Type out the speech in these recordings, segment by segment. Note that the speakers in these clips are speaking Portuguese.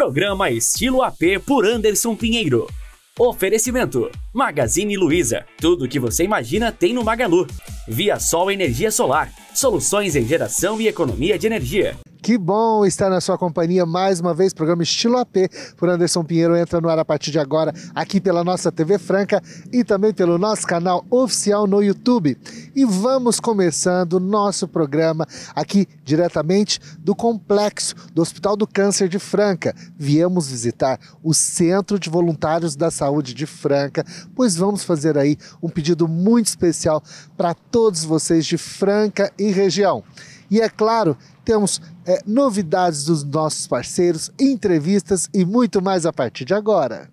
Programa Estilo AP por Anderson Pinheiro. Oferecimento: Magazine Luiza. Tudo o que você imagina tem no Magalu. Via Sol Energia Solar. Soluções em geração e economia de energia. Que bom estar na sua companhia mais uma vez. Programa Estilo AP por Anderson Pinheiro entra no ar a partir de agora, aqui pela nossa TV Franca e também pelo nosso canal oficial no YouTube. E vamos começando nosso programa aqui diretamente do complexo do Hospital do Câncer de Franca. Viemos visitar o Centro de Voluntários da Saúde de Franca, pois vamos fazer aí um pedido muito especial para todos vocês de Franca e região. E é claro temos é, novidades dos nossos parceiros, entrevistas e muito mais a partir de agora.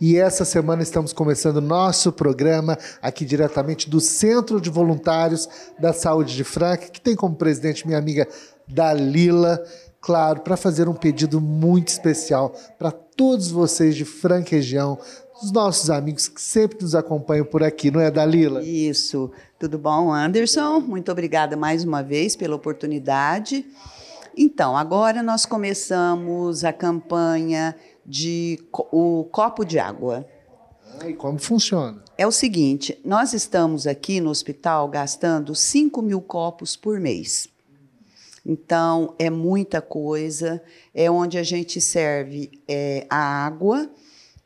e essa semana estamos começando nosso programa aqui diretamente do Centro de Voluntários da Saúde de Franca, que tem como presidente minha amiga Dalila, claro, para fazer um pedido muito especial para todos vocês de Franca região, os nossos amigos que sempre nos acompanham por aqui, não é, Dalila? Isso. Tudo bom, Anderson? Muito obrigada mais uma vez pela oportunidade. Então, agora nós começamos a campanha de o copo de água. Ah, e como funciona? É o seguinte: nós estamos aqui no hospital gastando 5 mil copos por mês. Então, é muita coisa. É onde a gente serve é, a água,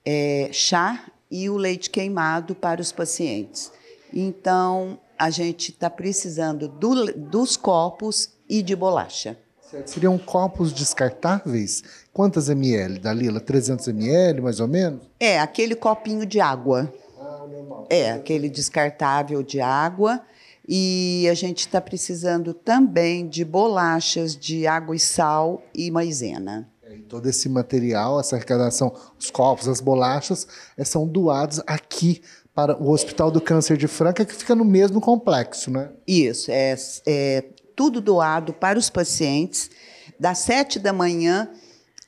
é, chá e o leite queimado para os pacientes. Então, a gente está precisando do, dos copos e de bolacha. Seriam copos descartáveis? Quantas ml, Dalila? 300 ml, mais ou menos? É, aquele copinho de água. Ah, normal. É, aquele descartável de água. E a gente está precisando também de bolachas de água e sal e maisena. É, e todo esse material, essa arrecadação, os copos, as bolachas, eh, são doados aqui para o Hospital do Câncer de Franca, que fica no mesmo complexo, né? Isso, é, é tudo doado para os pacientes, das sete da manhã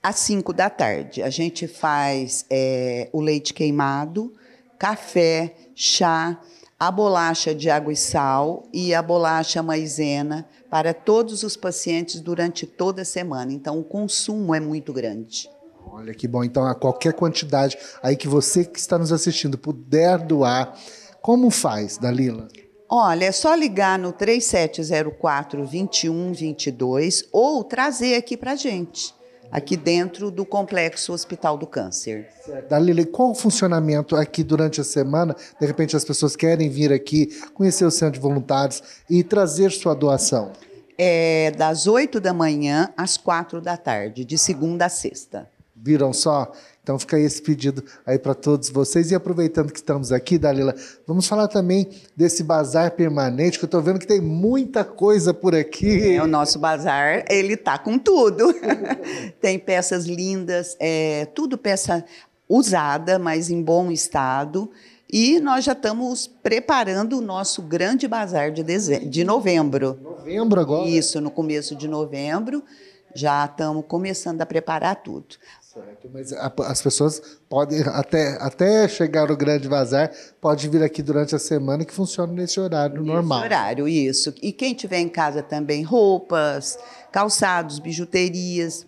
às cinco da tarde. A gente faz é, o leite queimado, café, chá, a bolacha de água e sal e a bolacha maisena para todos os pacientes durante toda a semana. Então, o consumo é muito grande. Olha que bom. Então, a qualquer quantidade aí que você que está nos assistindo puder doar, como faz, Dalila? Olha, é só ligar no 3704 2122 ou trazer aqui para gente, aqui dentro do Complexo Hospital do Câncer. Dalila, qual o funcionamento aqui durante a semana? De repente as pessoas querem vir aqui, conhecer o Centro de Voluntários e trazer sua doação. É das 8 da manhã às 4 da tarde, de segunda a sexta. Viram só? Então fica esse pedido aí para todos vocês. E aproveitando que estamos aqui, Dalila, vamos falar também desse bazar permanente, que eu estou vendo que tem muita coisa por aqui. É, o nosso bazar, ele tá com tudo. tem peças lindas, é, tudo peça usada, mas em bom estado. E nós já estamos preparando o nosso grande bazar de, dezembro, de novembro. Novembro agora? Isso, no começo de novembro. Já estamos começando a preparar tudo. Certo, mas a, as pessoas podem, até, até chegar o grande vazar, pode vir aqui durante a semana que funciona nesse horário nesse normal. horário, isso. E quem tiver em casa também roupas, calçados, bijuterias,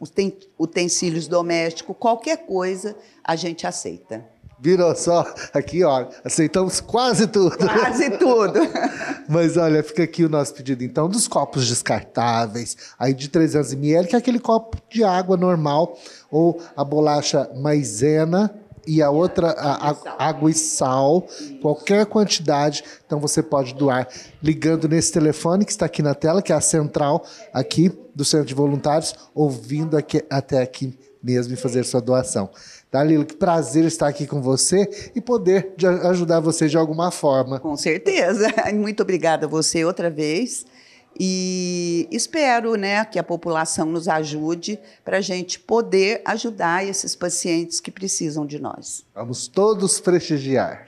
utensílios domésticos, qualquer coisa, a gente aceita. Virou só aqui, ó. Aceitamos quase tudo. Quase tudo. Mas olha, fica aqui o nosso pedido, então, dos copos descartáveis, aí de 300 ml, que é aquele copo de água normal, ou a bolacha maisena e a outra a, a, água e sal, qualquer quantidade, então você pode doar ligando nesse telefone que está aqui na tela, que é a central aqui do Centro de Voluntários, ouvindo aqui, até aqui mesmo e fazer sua doação. Dalila, que prazer estar aqui com você e poder ajudar você de alguma forma. Com certeza. Muito obrigada a você outra vez. E espero né, que a população nos ajude para a gente poder ajudar esses pacientes que precisam de nós. Vamos todos prestigiar.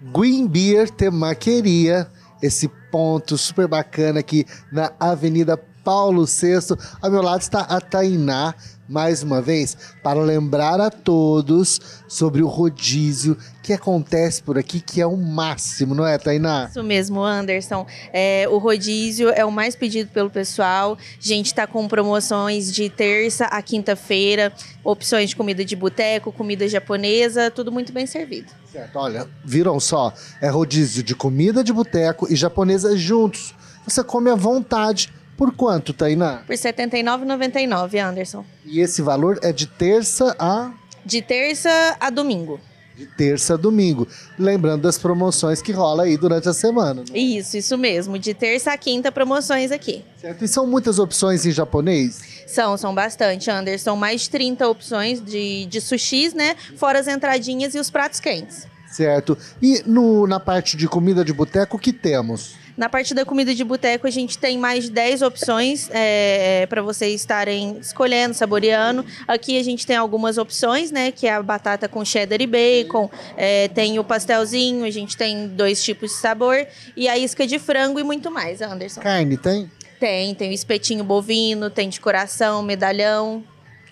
Green Beer Temaqueria, esse ponto super bacana aqui na Avenida Paulo VI. Ao meu lado está a Tainá, mais uma vez, para lembrar a todos sobre o rodízio que acontece por aqui, que é o máximo, não é, Tainá? Isso mesmo, Anderson. É, o rodízio é o mais pedido pelo pessoal. A gente está com promoções de terça a quinta-feira, opções de comida de boteco, comida japonesa, tudo muito bem servido. Certo, olha, viram só? É rodízio de comida de boteco e japonesa juntos. Você come à vontade por quanto, Tainá? Por R$ 79,99, Anderson. E esse valor é de terça a. De terça a domingo. De terça a domingo. Lembrando das promoções que rola aí durante a semana. Né? Isso, isso mesmo. De terça a quinta, promoções aqui. Certo. E são muitas opções em japonês? São, são bastante, Anderson. Mais de 30 opções de, de sushis, né? Fora as entradinhas e os pratos quentes. Certo. E no, na parte de comida de boteco, o que temos? Na parte da comida de boteco, a gente tem mais de 10 opções é, é para vocês estarem escolhendo, saboreando. Aqui a gente tem algumas opções, né? Que é a batata com cheddar e bacon, é, tem o pastelzinho, a gente tem dois tipos de sabor, e a isca de frango e muito mais, Anderson. Carne tem? Tem, tem o espetinho bovino, tem de coração, medalhão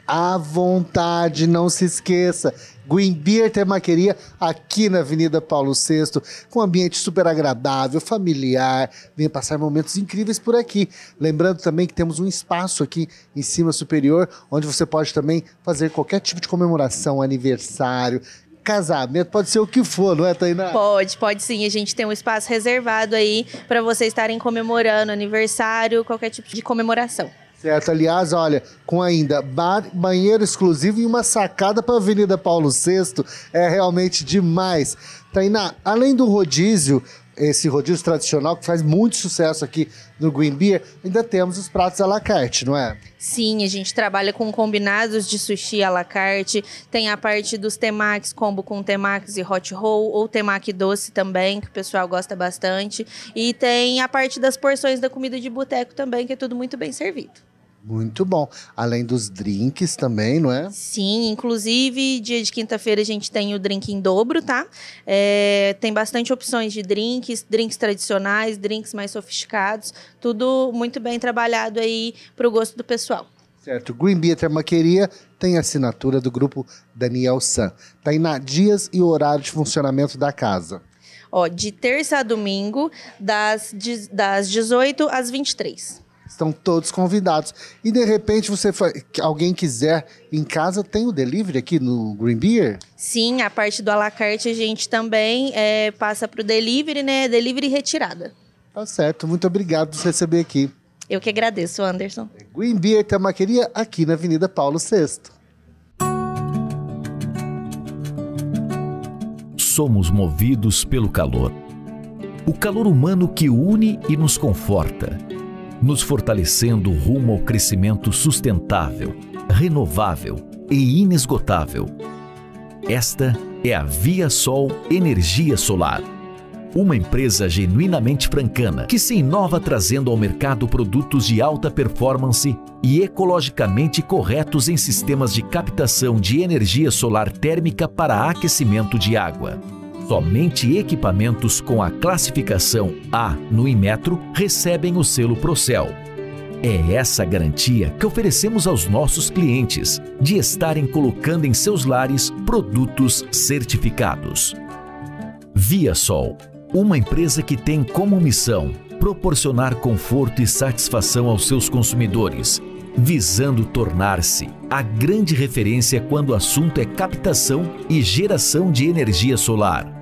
à vontade, não se esqueça. Guimbier Termaqueria, aqui na Avenida Paulo VI, com um ambiente super agradável, familiar. Venha passar momentos incríveis por aqui. Lembrando também que temos um espaço aqui em cima superior, onde você pode também fazer qualquer tipo de comemoração, aniversário, casamento, pode ser o que for, não é, Tainá? Pode, pode sim. A gente tem um espaço reservado aí para vocês estarem comemorando aniversário, qualquer tipo de comemoração. Certo, aliás, olha, com ainda bar, banheiro exclusivo e uma sacada para a Avenida Paulo VI, é realmente demais. Tainá, além do rodízio, esse rodízio tradicional que faz muito sucesso aqui no Green Beer, ainda temos os pratos à la carte, não é? Sim, a gente trabalha com combinados de sushi à la carte, tem a parte dos temakis, combo com temakis e hot roll, ou temaki doce também, que o pessoal gosta bastante, e tem a parte das porções da comida de boteco também, que é tudo muito bem servido. Muito bom. Além dos drinks também, não é? Sim, inclusive dia de quinta-feira a gente tem o drink em dobro, tá? É, tem bastante opções de drinks, drinks tradicionais, drinks mais sofisticados, tudo muito bem trabalhado aí para o gosto do pessoal. Certo. Green Beater Maqueria tem assinatura do grupo Daniel San. Tainá, dias e horário de funcionamento da casa. Ó, de terça a domingo, das, das 18 às 23. Estão todos convidados. E de repente você alguém quiser em casa, tem o delivery aqui no Green Beer? Sim, a parte do alacarte a gente também é, passa para o delivery, né? Delivery retirada. Tá certo, muito obrigado por receber aqui. Eu que agradeço, Anderson. Green Beer Tamaqueria, aqui na Avenida Paulo VI. Somos movidos pelo calor. O calor humano que une e nos conforta nos fortalecendo rumo ao crescimento sustentável, renovável e inesgotável. Esta é a Via Sol Energia Solar. Uma empresa genuinamente francana que se inova trazendo ao mercado produtos de alta performance e ecologicamente corretos em sistemas de captação de energia solar térmica para aquecimento de água. Somente equipamentos com a classificação A no imetro recebem o selo Procel. É essa garantia que oferecemos aos nossos clientes de estarem colocando em seus lares produtos certificados. Via Sol, uma empresa que tem como missão proporcionar conforto e satisfação aos seus consumidores visando tornar-se a grande referência quando o assunto é captação e geração de energia solar.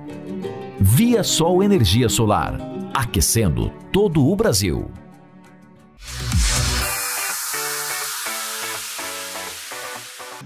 Via Sol Energia Solar, aquecendo todo o Brasil.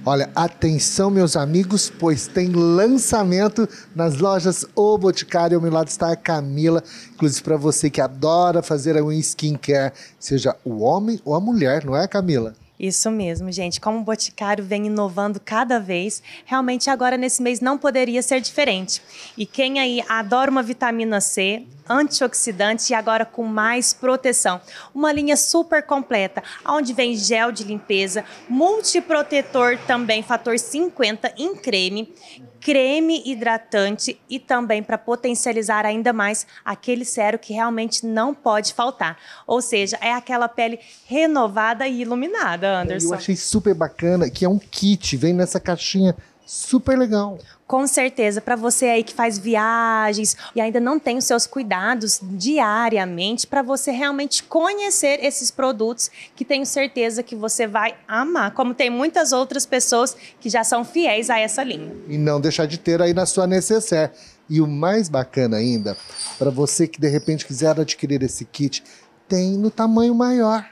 Olha, atenção, meus amigos, pois tem lançamento nas lojas O Boticário. Ao meu lado está a Camila. Inclusive, para você que adora fazer a um skincare, seja o homem ou a mulher, não é, Camila? Isso mesmo, gente. Como o Boticário vem inovando cada vez, realmente agora nesse mês não poderia ser diferente. E quem aí adora uma vitamina C, antioxidante e agora com mais proteção. Uma linha super completa, onde vem gel de limpeza, multiprotetor também, fator 50 em creme, creme hidratante e também para potencializar ainda mais aquele cero que realmente não pode faltar. Ou seja, é aquela pele renovada e iluminada, é, Anderson. Eu achei super bacana que é um kit, vem nessa caixinha super legal. Com certeza, para você aí que faz viagens e ainda não tem os seus cuidados diariamente, para você realmente conhecer esses produtos que tenho certeza que você vai amar, como tem muitas outras pessoas que já são fiéis a essa linha. E não deixar de ter aí na sua necessaire. E o mais bacana ainda, para você que de repente quiser adquirir esse kit, tem no tamanho maior.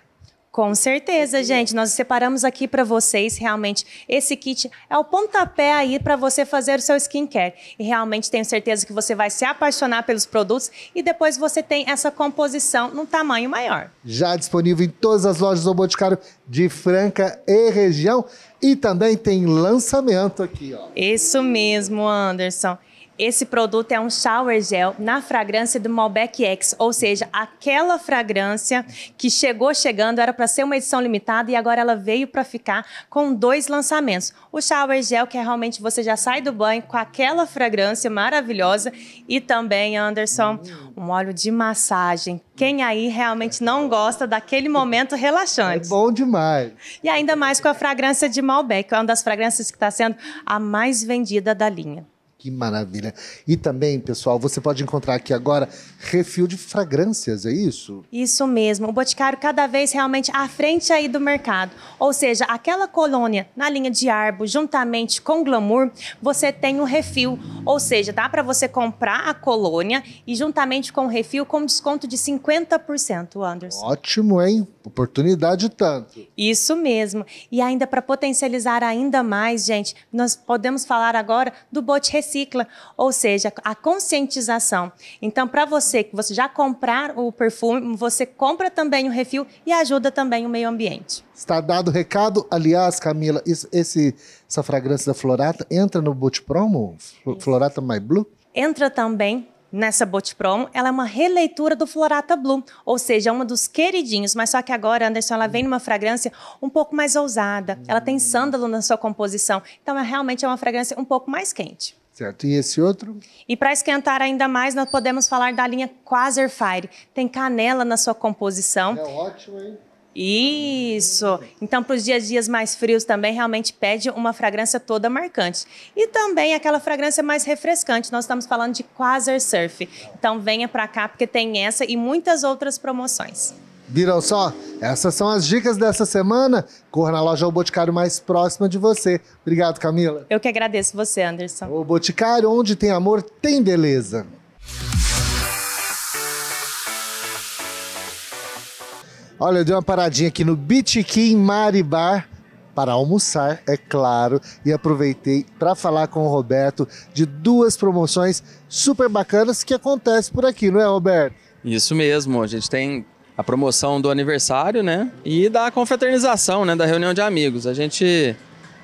Com certeza, uhum. gente. Nós separamos aqui para vocês realmente esse kit é o pontapé aí para você fazer o seu skincare. E realmente tenho certeza que você vai se apaixonar pelos produtos e depois você tem essa composição num tamanho maior. Já disponível em todas as lojas do Boticário de Franca e região e também tem lançamento aqui, ó. Isso mesmo, Anderson. Esse produto é um shower gel na fragrância do Malbec X, ou seja, aquela fragrância que chegou chegando, era para ser uma edição limitada e agora ela veio para ficar com dois lançamentos. O shower gel, que é realmente você já sai do banho com aquela fragrância maravilhosa, e também, Anderson, um óleo de massagem. Quem aí realmente não gosta daquele momento relaxante? É bom demais. E ainda mais com a fragrância de Malbec, que é uma das fragrâncias que está sendo a mais vendida da linha. Que maravilha. E também, pessoal, você pode encontrar aqui agora refil de fragrâncias, é isso? Isso mesmo. O Boticário cada vez realmente à frente aí do mercado. Ou seja, aquela colônia na linha de arbo, juntamente com glamour, você tem o um refil. Ou seja, dá para você comprar a colônia e juntamente com o refil com desconto de 50%, Anderson. Ótimo, hein? Oportunidade tanto. Isso mesmo. E ainda para potencializar ainda mais, gente, nós podemos falar agora do Bote Recife recicla, ou seja, a conscientização. Então, para você que você já comprar o perfume, você compra também o refil e ajuda também o meio ambiente. Está dado o recado. Aliás, Camila, esse, essa fragrância da Florata entra no Boot Promo? Florata My Blue? Entra também, nessa Promo, ela é uma releitura do Florata Blue, ou seja, é uma dos queridinhos, mas só que agora, Anderson, ela vem numa fragrância um pouco mais ousada. Ela tem hum. sândalo na sua composição, então realmente é uma fragrância um pouco mais quente. Certo. E esse outro? E para esquentar ainda mais, nós podemos falar da linha Quasar Fire. Tem canela na sua composição. É ótimo, hein? Isso. Então, para os dias dias mais frios também realmente pede uma fragrância toda marcante. E também aquela fragrância mais refrescante. Nós estamos falando de Quasar Surf. Então, venha para cá porque tem essa e muitas outras promoções. Viram só? Essas são as dicas dessa semana. Corra na loja O Boticário mais próxima de você. Obrigado, Camila. Eu que agradeço você, Anderson. O Boticário, onde tem amor, tem beleza. Olha, eu dei uma paradinha aqui no Bitkin Maribar para almoçar, é claro, e aproveitei para falar com o Roberto de duas promoções super bacanas que acontecem por aqui, não é, Roberto? Isso mesmo, a gente tem a promoção do aniversário, né? E da confraternização, né? Da reunião de amigos. A gente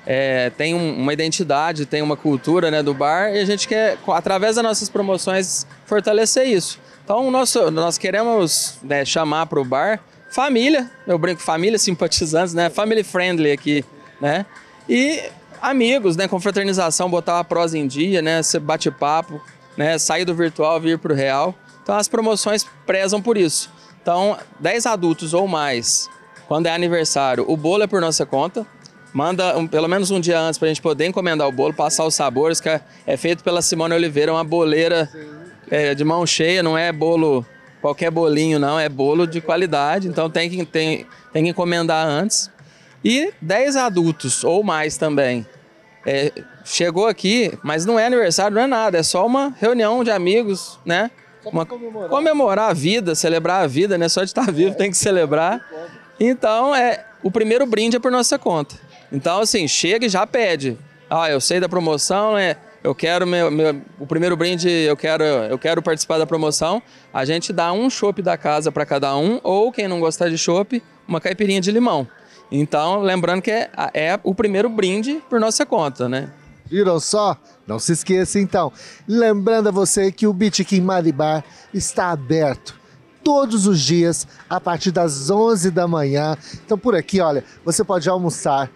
é, tem um, uma identidade, tem uma cultura, né? Do bar e a gente quer, através das nossas promoções, fortalecer isso. Então, nosso, nós queremos né, chamar para o bar família, eu brinco família, simpatizantes, né? Family friendly aqui, né? E amigos, né? Confraternização, botar a prosa em dia, né? Você bate papo, né? Sair do virtual, vir para o real. Então, as promoções prezam por isso. Então, 10 adultos ou mais, quando é aniversário, o bolo é por nossa conta. Manda um, pelo menos um dia antes para a gente poder encomendar o bolo, passar os sabores, que é, é, feito pela Simone Oliveira, uma boleira é, de mão cheia, não é bolo qualquer bolinho, não, é bolo de qualidade, então tem que, tem, tem que encomendar antes. E 10 adultos ou mais também. É, chegou aqui, mas não é aniversário, não é nada, é só uma reunião de amigos, né? Uma, comemorar. comemorar. a vida, celebrar a vida, né? Só de estar vivo é, tem que celebrar. Então, é o primeiro brinde é por nossa conta. Então, assim, chega e já pede. Ah, eu sei da promoção, né? Eu quero meu, meu, o primeiro brinde, eu quero, eu quero participar da promoção. A gente dá um chopp da casa para cada um, ou quem não gostar de chopp, uma caipirinha de limão. Então, lembrando que é, é o primeiro brinde por nossa conta, né? Viram só? Não se esqueça então. Lembrando a você que o Bitkin Maribá está aberto todos os dias a partir das 11 da manhã. Então por aqui, olha, você pode almoçar,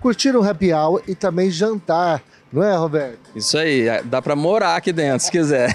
curtir um happy hour e também jantar não é, Roberto? Isso aí, é, dá para morar aqui dentro se quiser.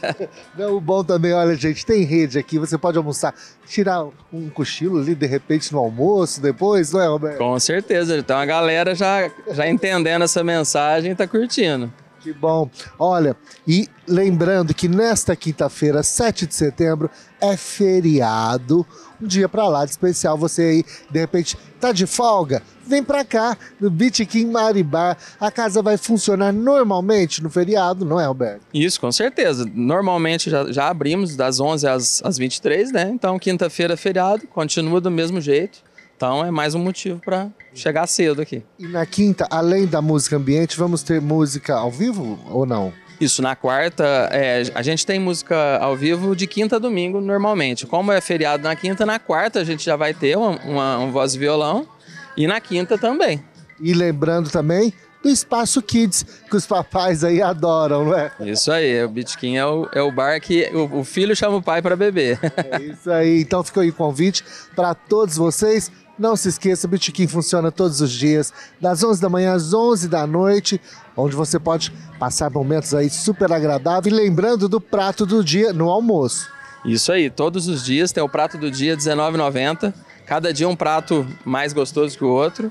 Não, o bom também, olha, gente, tem rede aqui, você pode almoçar, tirar um cochilo ali de repente no almoço depois, não é, Roberto? Com certeza, então a galera já, já entendendo essa mensagem tá curtindo. Que bom. Olha, e lembrando que nesta quinta-feira, 7 de setembro, é feriado. Um dia para lá de especial. Você aí, de repente, tá de folga? Vem para cá, no Bitkin Maribá. A casa vai funcionar normalmente no feriado, não é, Alberto? Isso, com certeza. Normalmente já, já abrimos das 11 às, às 23, né? Então, quinta-feira, é feriado, continua do mesmo jeito. Então é mais um motivo para chegar cedo aqui. E na quinta, além da música ambiente, vamos ter música ao vivo ou não? Isso, na quarta, é, a gente tem música ao vivo de quinta a domingo, normalmente. Como é feriado na quinta, na quarta a gente já vai ter uma, uma um voz e violão e na quinta também. E lembrando também do Espaço Kids, que os papais aí adoram, não é? Isso aí, o Bitkin é o, é o bar que o, o filho chama o pai para beber. É isso aí, então ficou aí o convite para todos vocês não se esqueça, o Bitiquim funciona todos os dias, das 11 da manhã às 11 da noite, onde você pode passar momentos aí super agradáveis, lembrando do prato do dia no almoço. Isso aí, todos os dias tem o prato do dia R$19,90. Cada dia um prato mais gostoso que o outro.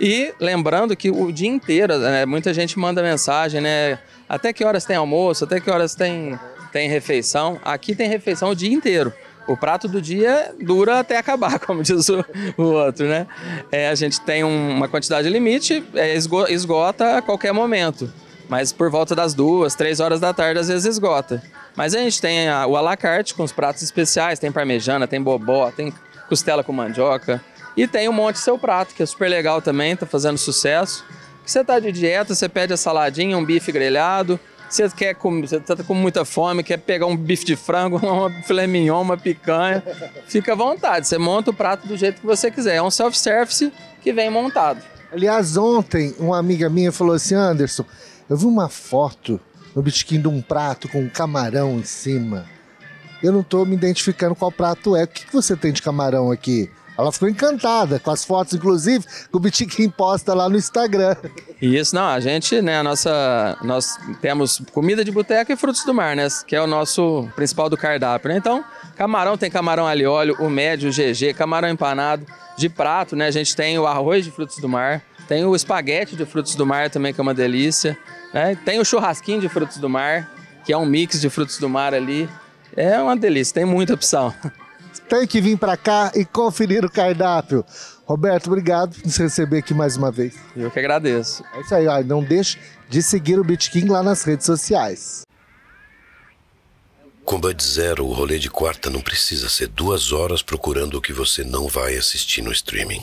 E lembrando que o dia inteiro, né, muita gente manda mensagem, né? Até que horas tem almoço, até que horas tem, tem refeição. Aqui tem refeição o dia inteiro. O prato do dia dura até acabar, como diz o, o outro, né? É, a gente tem um, uma quantidade limite, é, esgota a qualquer momento. Mas por volta das duas, três horas da tarde, às vezes esgota. Mas a gente tem a, o alacarte com os pratos especiais, tem parmejana, tem bobó, tem costela com mandioca. E tem um monte seu prato, que é super legal também, tá fazendo sucesso. Você tá de dieta, você pede a saladinha, um bife grelhado, você quer comer, você tá com muita fome, quer pegar um bife de frango, uma filé mignon, uma picanha, fica à vontade. Você monta o prato do jeito que você quiser. É um self-service que vem montado. Aliás, ontem uma amiga minha falou assim, Anderson, eu vi uma foto no bisquinho de um prato com um camarão em cima. Eu não estou me identificando qual prato é. O que, que você tem de camarão aqui? Ela ficou encantada com as fotos, inclusive, que o Bitiquim posta lá no Instagram. Isso, não, a gente, né, a nossa, nós temos comida de boteca e frutos do mar, né, que é o nosso principal do cardápio, né? Então, camarão tem camarão ali óleo, o médio, o GG, camarão empanado. De prato, né, a gente tem o arroz de frutos do mar, tem o espaguete de frutos do mar também, que é uma delícia, né? Tem o churrasquinho de frutos do mar, que é um mix de frutos do mar ali. É uma delícia, tem muita opção tem que vir para cá e conferir o cardápio. Roberto, obrigado por nos receber aqui mais uma vez. Eu que agradeço. É isso aí, ó. não deixe de seguir o Bitking lá nas redes sociais. Com Bud Zero, o rolê de quarta não precisa ser duas horas procurando o que você não vai assistir no streaming.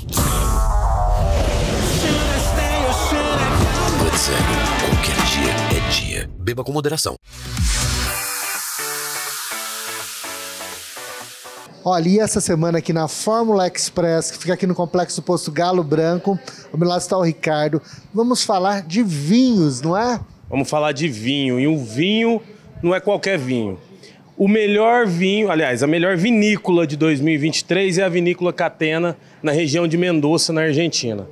Bud Zero, qualquer dia é dia. Beba com moderação. Olha, e essa semana aqui na Fórmula Express, que fica aqui no Complexo Posto Galo Branco, meu lá está o Ricardo, vamos falar de vinhos, não é? Vamos falar de vinho. E um vinho não é qualquer vinho. O melhor vinho, aliás, a melhor vinícola de 2023 é a vinícola Catena, na região de Mendoza, na Argentina.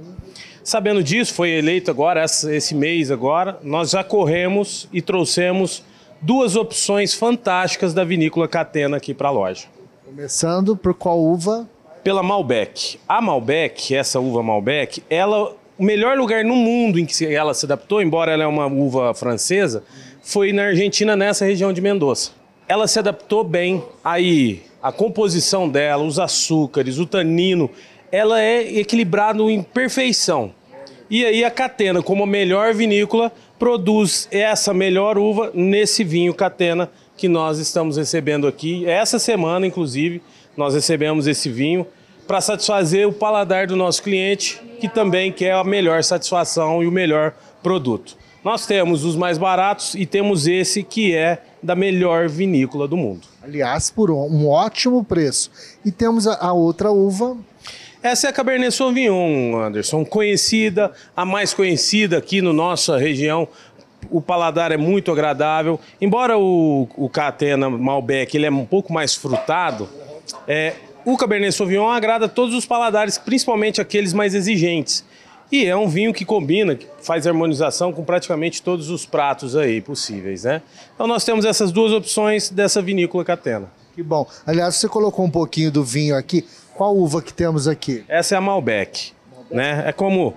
Sabendo disso, foi eleito agora, esse mês agora, nós já corremos e trouxemos duas opções fantásticas da vinícola Catena aqui para a loja. Começando por qual uva? Pela Malbec. A Malbec, essa uva Malbec, ela o melhor lugar no mundo em que ela se adaptou, embora ela é uma uva francesa, foi na Argentina, nessa região de Mendoza. Ela se adaptou bem aí, a composição dela, os açúcares, o tanino, ela é equilibrada em perfeição. E aí a Catena, como a melhor vinícola, produz essa melhor uva nesse vinho Catena que nós estamos recebendo aqui. Essa semana, inclusive, nós recebemos esse vinho para satisfazer o paladar do nosso cliente, que também quer a melhor satisfação e o melhor produto. Nós temos os mais baratos e temos esse que é da melhor vinícola do mundo. Aliás, por um ótimo preço. E temos a outra uva. Essa é a Cabernet Sauvignon, Anderson, conhecida, a mais conhecida aqui na no nossa região o paladar é muito agradável. Embora o, o Catena Malbec ele é um pouco mais frutado, é, o Cabernet Sauvignon agrada todos os paladares, principalmente aqueles mais exigentes. E é um vinho que combina, que faz harmonização com praticamente todos os pratos aí possíveis, né? Então nós temos essas duas opções dessa vinícola Catena. Que bom. Aliás, você colocou um pouquinho do vinho aqui. Qual uva que temos aqui? Essa é a Malbec, Malbec. né? É como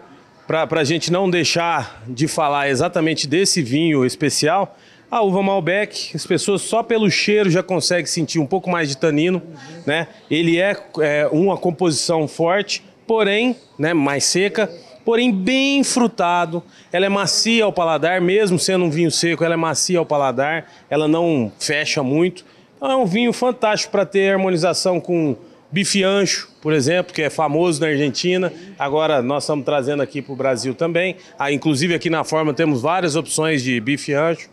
para a gente não deixar de falar exatamente desse vinho especial, a uva Malbec, as pessoas só pelo cheiro já conseguem sentir um pouco mais de tanino, né? Ele é, é uma composição forte, porém, né, mais seca, porém bem frutado. Ela é macia ao paladar, mesmo sendo um vinho seco, ela é macia ao paladar, ela não fecha muito. Então é um vinho fantástico para ter harmonização com Bife ancho, por exemplo, que é famoso na Argentina. Agora nós estamos trazendo aqui para o Brasil também. Ah, inclusive aqui na forma temos várias opções de bife ancho.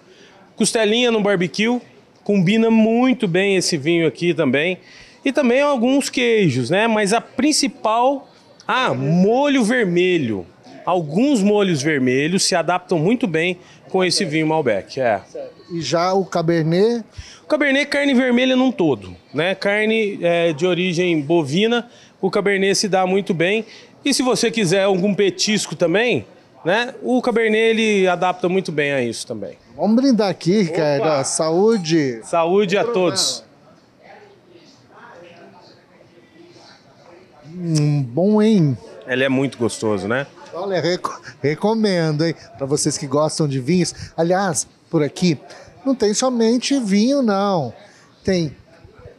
Costelinha no barbecue, combina muito bem esse vinho aqui também. E também alguns queijos, né? Mas a principal, ah, molho vermelho. Alguns molhos vermelhos se adaptam muito bem com esse vinho Malbec, é. E já o Cabernet? O Cabernet é carne vermelha num todo, né? Carne é, de origem bovina, o Cabernet se dá muito bem. E se você quiser algum petisco também, né? O Cabernet ele adapta muito bem a isso também. Vamos brindar aqui, Ricardo. Opa! Saúde. Saúde a todos. Hum, bom, hein? Ele é muito gostoso, né? Olha, rec recomendo, hein? Para vocês que gostam de vinhos. Aliás, por aqui, não tem somente vinho, não. Tem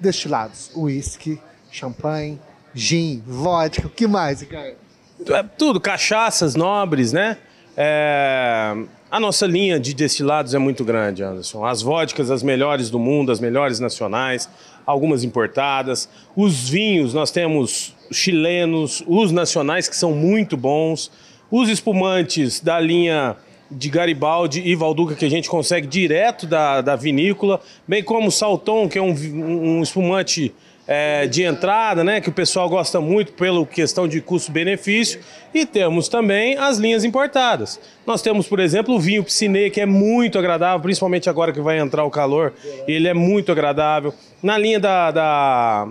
destilados, uísque, champanhe, gin, vodka, o que mais? É tudo, cachaças nobres, né? É... A nossa linha de destilados é muito grande, Anderson. As vodkas, as melhores do mundo, as melhores nacionais, algumas importadas. Os vinhos, nós temos chilenos, os nacionais que são muito bons. Os espumantes da linha de Garibaldi e Valduca que a gente consegue direto da, da vinícola, bem como o Salton, que é um, um espumante é, de entrada, né, que o pessoal gosta muito pela questão de custo-benefício, e temos também as linhas importadas. Nós temos, por exemplo, o vinho Piscinê, que é muito agradável, principalmente agora que vai entrar o calor, ele é muito agradável. Na linha da, da,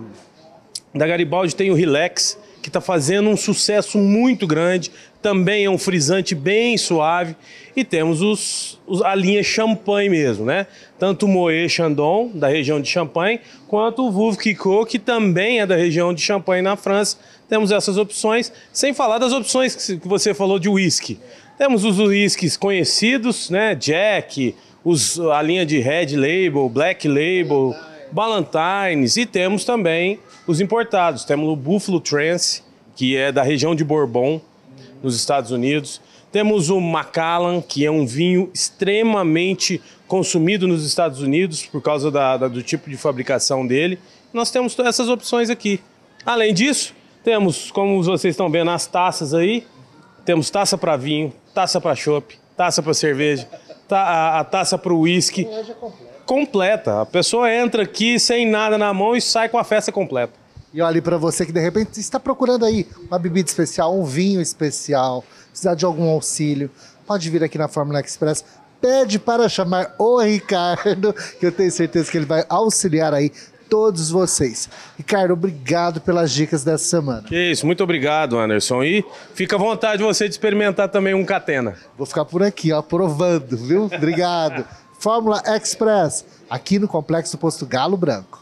da Garibaldi tem o Relax, que está fazendo um sucesso muito grande, também é um frisante bem suave. E temos os, os a linha Champagne mesmo, né? Tanto o Moët Chandon, da região de Champagne, quanto o Veuve Clicquot, que também é da região de Champagne, na França. Temos essas opções, sem falar das opções que você falou de whisky. Temos os whiskies conhecidos, né? Jack, os, a linha de Red Label, Black Label... Ballantines e temos também os importados. Temos o Buffalo Trance, que é da região de Bourbon, nos Estados Unidos. Temos o Macallan, que é um vinho extremamente consumido nos Estados Unidos por causa da, da, do tipo de fabricação dele. Nós temos essas opções aqui. Além disso, temos, como vocês estão vendo, as taças aí. Temos taça para vinho, taça para chopp, taça para cerveja, ta, a, a, taça para o uísque completa. A pessoa entra aqui sem nada na mão e sai com a festa completa. E olha para você que de repente está procurando aí uma bebida especial, um vinho especial, precisar de algum auxílio, pode vir aqui na Fórmula Express. Pede para chamar o Ricardo, que eu tenho certeza que ele vai auxiliar aí todos vocês. Ricardo, obrigado pelas dicas dessa semana. Que isso, muito obrigado, Anderson. E fica à vontade você de experimentar também um catena. Vou ficar por aqui, ó, provando, viu? Obrigado. Fórmula Express, aqui no Complexo Posto Galo Branco.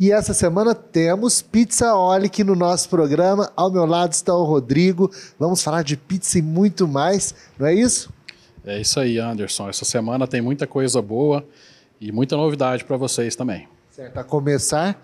E essa semana temos Pizza Oli aqui no nosso programa. Ao meu lado está o Rodrigo. Vamos falar de pizza e muito mais, não é isso? É isso aí, Anderson. Essa semana tem muita coisa boa e muita novidade para vocês também. Certo, a começar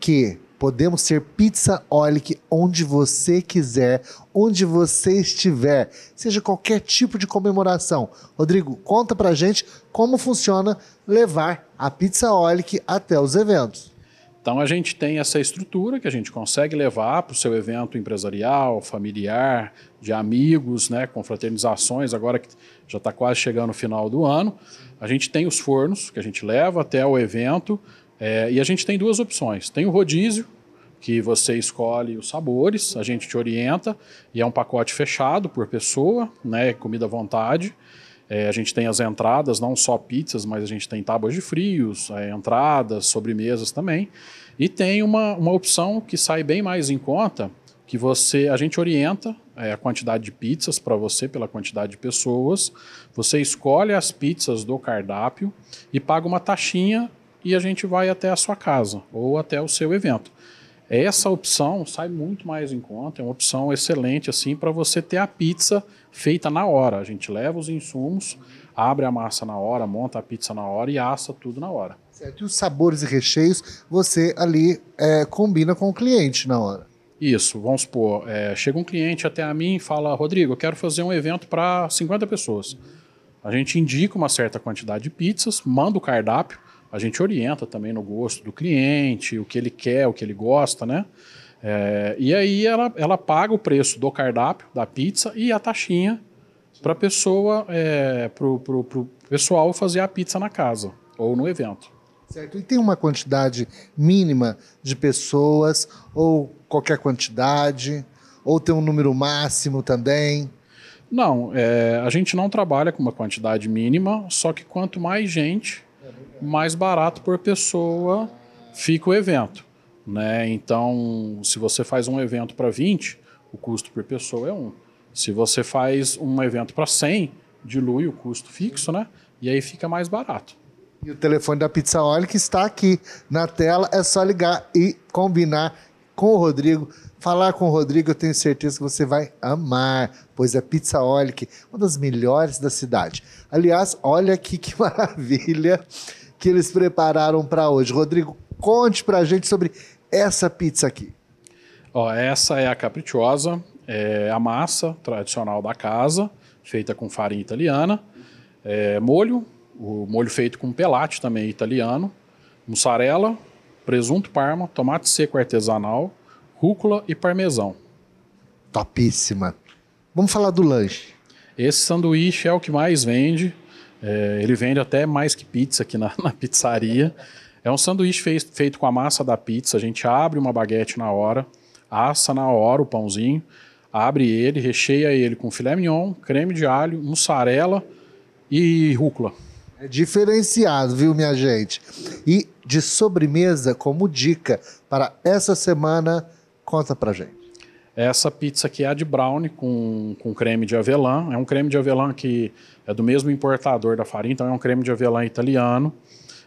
que Podemos ser pizza olic onde você quiser, onde você estiver, seja qualquer tipo de comemoração. Rodrigo, conta pra gente como funciona levar a pizza olic até os eventos. Então a gente tem essa estrutura que a gente consegue levar para o seu evento empresarial, familiar, de amigos, né, com fraternizações, agora que já está quase chegando o final do ano. A gente tem os fornos que a gente leva até o evento, é, e a gente tem duas opções. Tem o rodízio, que você escolhe os sabores, a gente te orienta, e é um pacote fechado por pessoa, né? Comida à vontade. É, a gente tem as entradas, não só pizzas, mas a gente tem tábuas de frios, é, entradas, sobremesas também. E tem uma, uma opção que sai bem mais em conta, que você a gente orienta é, a quantidade de pizzas para você pela quantidade de pessoas. Você escolhe as pizzas do cardápio e paga uma taxinha e a gente vai até a sua casa ou até o seu evento. Essa opção sai muito mais em conta, é uma opção excelente assim para você ter a pizza feita na hora. A gente leva os insumos, abre a massa na hora, monta a pizza na hora e assa tudo na hora. Certo. E os sabores e recheios você ali é, combina com o cliente na hora. Isso, vamos supor, é, chega um cliente até a mim e fala, Rodrigo, eu quero fazer um evento para 50 pessoas. A gente indica uma certa quantidade de pizzas, manda o cardápio, a gente orienta também no gosto do cliente, o que ele quer, o que ele gosta, né? É, e aí ela, ela paga o preço do cardápio, da pizza e a taxinha para pessoa, é, pro, pessoal fazer a pizza na casa ou no evento. Certo. E tem uma quantidade mínima de pessoas ou qualquer quantidade ou tem um número máximo também? Não, é, a gente não trabalha com uma quantidade mínima, só que quanto mais gente, mais barato por pessoa fica o evento. Né? Então, se você faz um evento para 20, o custo por pessoa é 1. Se você faz um evento para 100, dilui o custo fixo, né? E aí fica mais barato. E o telefone da Pizza Olic está aqui na tela, é só ligar e combinar com o Rodrigo. Falar com o Rodrigo, eu tenho certeza que você vai amar, pois é Pizza Olic, é uma das melhores da cidade. Aliás, olha aqui que maravilha que eles prepararam para hoje. Rodrigo, conte para a gente sobre essa pizza aqui. Ó, essa é a caprichosa, é a massa tradicional da casa, feita com farinha italiana, é, molho, o molho feito com pelate também italiano, mussarela, presunto parma, tomate seco artesanal, rúcula e parmesão. Topíssima. Vamos falar do lanche. Esse sanduíche é o que mais vende. É, ele vende até mais que pizza aqui na, na pizzaria. É um sanduíche feito com a massa da pizza. A gente abre uma baguete na hora, assa na hora o pãozinho, abre ele, recheia ele com filé mignon, creme de alho, mussarela e rúcula. É diferenciado, viu, minha gente? E de sobremesa, como dica para essa semana, conta pra gente. Essa pizza aqui é a de brownie com, com creme de avelã. É um creme de avelã que é do mesmo importador da farinha, então é um creme de avelã italiano.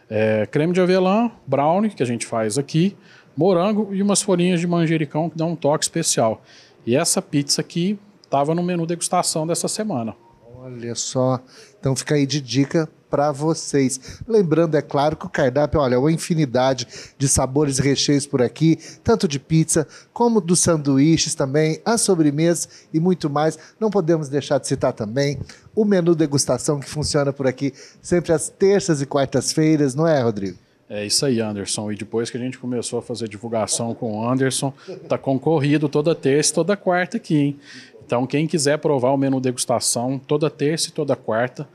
É, creme de avelã, brownie, que a gente faz aqui, morango e umas folhinhas de manjericão que dão um toque especial. E essa pizza aqui estava no menu degustação dessa semana. Olha só, então fica aí de dica para vocês. Lembrando, é claro, que o cardápio, olha, é uma infinidade de sabores e recheios por aqui, tanto de pizza como dos sanduíches também, as sobremesas e muito mais. Não podemos deixar de citar também o menu degustação que funciona por aqui sempre às terças e quartas-feiras, não é, Rodrigo? É isso aí, Anderson. E depois que a gente começou a fazer divulgação com o Anderson, tá concorrido toda terça e toda quarta aqui, hein? Então, quem quiser provar o menu degustação, toda terça e toda quarta,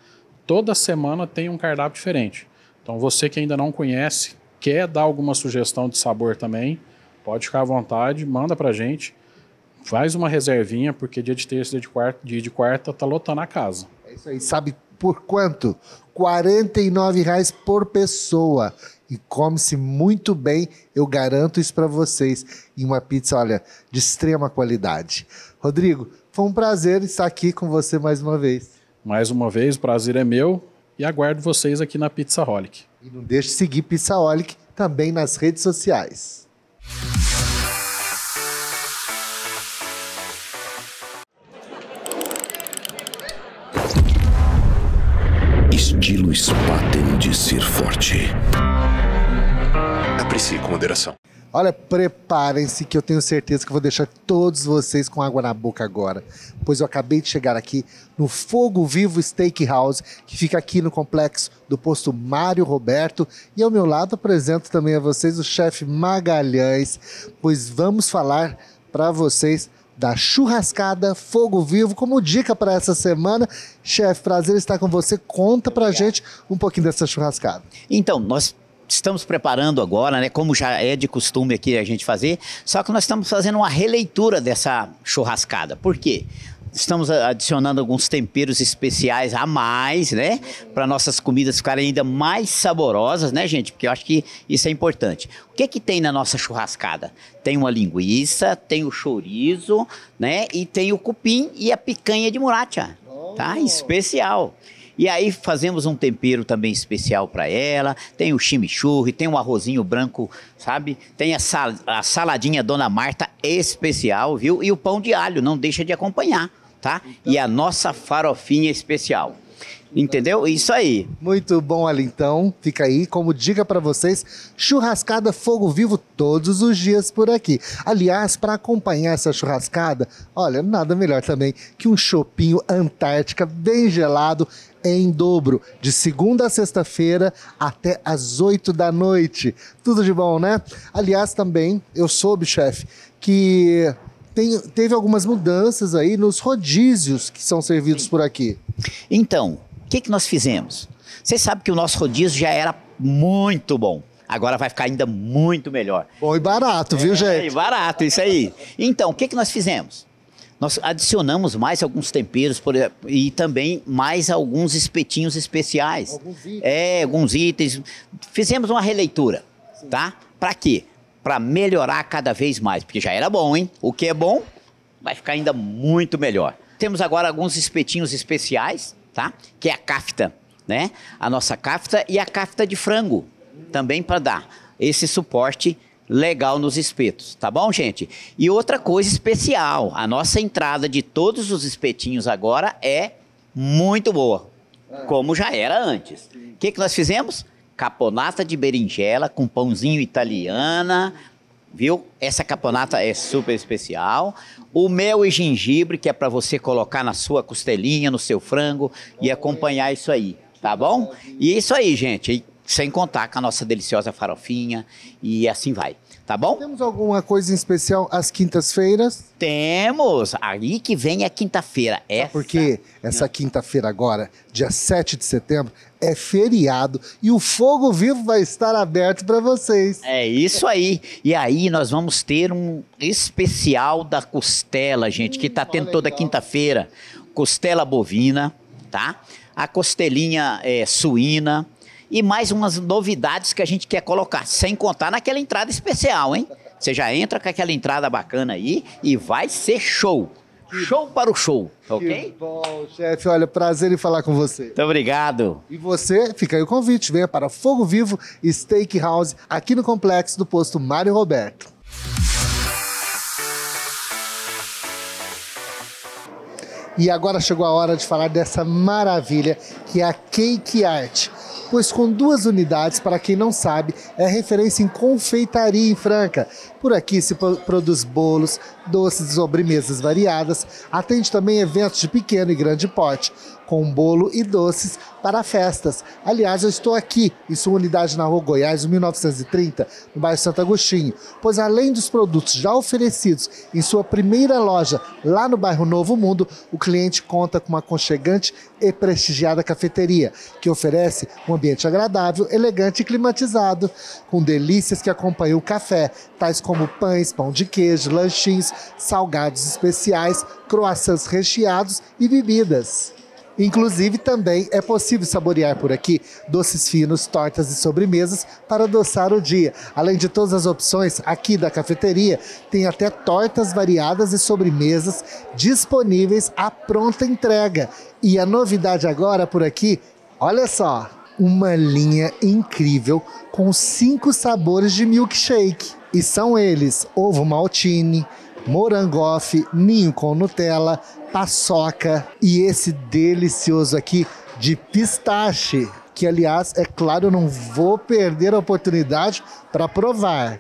toda semana tem um cardápio diferente. Então você que ainda não conhece, quer dar alguma sugestão de sabor também, pode ficar à vontade, manda pra gente. Faz uma reservinha, porque dia de terça, dia de quarta, dia de quarta tá lotando a casa. É isso aí, sabe por quanto? R$ reais por pessoa. E come-se muito bem, eu garanto isso para vocês. E uma pizza, olha, de extrema qualidade. Rodrigo, foi um prazer estar aqui com você mais uma vez. Mais uma vez, o prazer é meu e aguardo vocês aqui na Pizzaholic. E não deixe de seguir Pizza Holic também nas redes sociais. Estilo Spaten de ser forte. Aprecie com moderação. Olha, preparem-se que eu tenho certeza que vou deixar todos vocês com água na boca agora, pois eu acabei de chegar aqui no Fogo Vivo Steakhouse, que fica aqui no complexo do posto Mário Roberto, e ao meu lado apresento também a vocês o chefe Magalhães, pois vamos falar para vocês da churrascada Fogo Vivo como dica para essa semana. Chefe, prazer estar com você. Conta para gente um pouquinho dessa churrascada. Então, nós estamos preparando agora, né, como já é de costume aqui a gente fazer, só que nós estamos fazendo uma releitura dessa churrascada. Por quê? Estamos adicionando alguns temperos especiais a mais, né? Para nossas comidas ficarem ainda mais saborosas, né, gente? Porque eu acho que isso é importante. O que que tem na nossa churrascada? Tem uma linguiça, tem o chorizo, né? E tem o cupim e a picanha de murata, tá? Oh. Especial. E aí fazemos um tempero também especial para ela. Tem o chimichurri, tem um arrozinho branco, sabe? Tem a, sal, a saladinha Dona Marta especial, viu? E o pão de alho, não deixa de acompanhar, tá? Então... E a nossa farofinha especial. Entendeu? Isso aí. Muito bom, ali então. Fica aí como dica para vocês, churrascada fogo vivo todos os dias por aqui. Aliás, para acompanhar essa churrascada, olha, nada melhor também que um chopinho Antártica bem gelado é em dobro, de segunda a sexta-feira até às oito da noite. Tudo de bom, né? Aliás, também eu soube, chefe, que tem, teve algumas mudanças aí nos rodízios que são servidos por aqui. Então, o que, que nós fizemos? Você sabe que o nosso rodízio já era muito bom. Agora vai ficar ainda muito melhor. Bom e barato, é, viu, gente? É, barato, isso aí. Então, o que, que nós fizemos? Nós adicionamos mais alguns temperos por, e também mais alguns espetinhos especiais. Alguns itens. É, alguns itens. Fizemos uma releitura, Sim. tá? Para quê? Para melhorar cada vez mais, porque já era bom, hein? O que é bom vai ficar ainda muito melhor. Temos agora alguns espetinhos especiais, tá? Que é a cafta, né? A nossa cafta e a cafta de frango, também para dar esse suporte legal nos espetos, tá bom, gente? E outra coisa especial, a nossa entrada de todos os espetinhos agora é muito boa, como já era antes. O que, que nós fizemos? Caponata de berinjela com pãozinho italiana, viu? Essa caponata é super especial. O mel e gengibre, que é para você colocar na sua costelinha, no seu frango e acompanhar isso aí, tá bom? E é isso aí, gente sem contar com a nossa deliciosa farofinha e assim vai. Tá bom? Temos alguma coisa em especial às quintas-feiras? Temos! Aí que vem a é quinta-feira. Essa... Porque essa quinta-feira agora, dia 7 de setembro, é feriado e o Fogo Vivo vai estar aberto para vocês. É isso aí. E aí nós vamos ter um especial da costela, gente, hum, que tá hum, tendo toda quinta-feira. Costela bovina, tá? A costelinha é, suína e mais umas novidades que a gente quer colocar, sem contar naquela entrada especial, hein? Você já entra com aquela entrada bacana aí e vai ser show. Show para o show, tá ok? Que bom, chefe. Olha, prazer em falar com você. Muito obrigado. E você, fica aí o convite. Venha para Fogo Vivo Steakhouse, aqui no complexo do posto Mário Roberto. E agora chegou a hora de falar dessa maravilha que é a Cake Art pois com duas unidades, para quem não sabe, é referência em confeitaria em Franca. Por aqui se produz bolos, doces e sobremesas variadas, atende também eventos de pequeno e grande porte, com bolo e doces para festas. Aliás, eu estou aqui em sua unidade na Rua Goiás, 1930, no bairro Santo Agostinho, pois além dos produtos já oferecidos em sua primeira loja lá no bairro Novo Mundo, o cliente conta com uma aconchegante e prestigiada cafeteria, que oferece um ambiente agradável, elegante e climatizado, com delícias que acompanham o café, tais como pães, pão de queijo, lanchinhos salgados especiais, croissants recheados e bebidas. Inclusive, também é possível saborear por aqui doces finos, tortas e sobremesas para adoçar o dia. Além de todas as opções, aqui da cafeteria tem até tortas variadas e sobremesas disponíveis à pronta entrega. E a novidade agora por aqui, olha só, uma linha incrível com cinco sabores de milkshake. E são eles: ovo maltine, morangofe, ninho com Nutella, paçoca e esse delicioso aqui de pistache, que aliás, é claro, eu não vou perder a oportunidade para provar.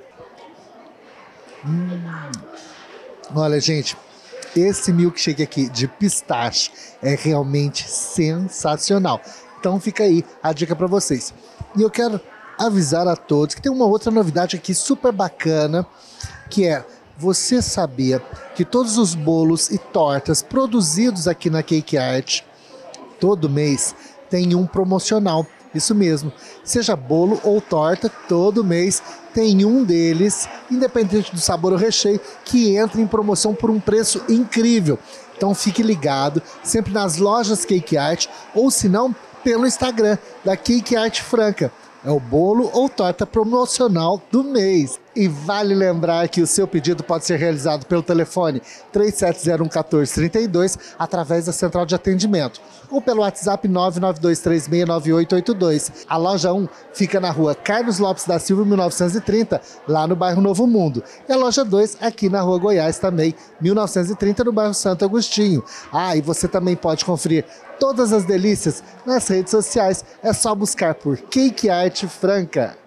Hum. Olha, gente, esse milkshake aqui de pistache é realmente sensacional. Então fica aí a dica para vocês. E eu quero avisar a todos que tem uma outra novidade aqui super bacana, que é você sabia que todos os bolos e tortas produzidos aqui na Cake Art todo mês tem um promocional? Isso mesmo, seja bolo ou torta, todo mês tem um deles, independente do sabor ou recheio, que entra em promoção por um preço incrível. Então fique ligado, sempre nas lojas Cake Art ou se não, pelo Instagram da Cake Art Franca. É o bolo ou torta promocional do mês. E vale lembrar que o seu pedido pode ser realizado pelo telefone 3701-1432 através da central de atendimento ou pelo WhatsApp 992369882. A loja 1 fica na rua Carlos Lopes da Silva, 1930, lá no bairro Novo Mundo. E a loja 2 aqui na rua Goiás também, 1930, no bairro Santo Agostinho. Ah, e você também pode conferir todas as delícias nas redes sociais. É só buscar por Cake Arte Franca.